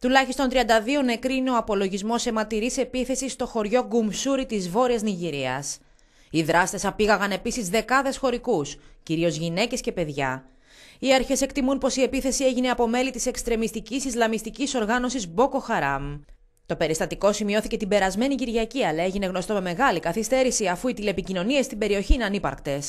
Τουλάχιστον 32 νεκροί είναι ο απολογισμός αιματηρής επίθεσης στο χωριό Γκουμσούρι της Βόρειας Νιγηρίας. Οι δράστες απήγαγαν επίσης δεκάδες χωρικούς, κυρίως γυναίκες και παιδιά. Οι αρχές εκτιμούν πως η επίθεση έγινε από μέλη της εξτρεμιστικής Ισλαμιστικής οργάνωσης Μπόκο Χαράμ. Το περιστατικό σημειώθηκε την περασμένη Κυριακή, αλλά έγινε γνωστό με μεγάλη καθυστέρηση αφού οι τηλεπικοινωνίες στην περιοχή είναι ανύπαρκτες.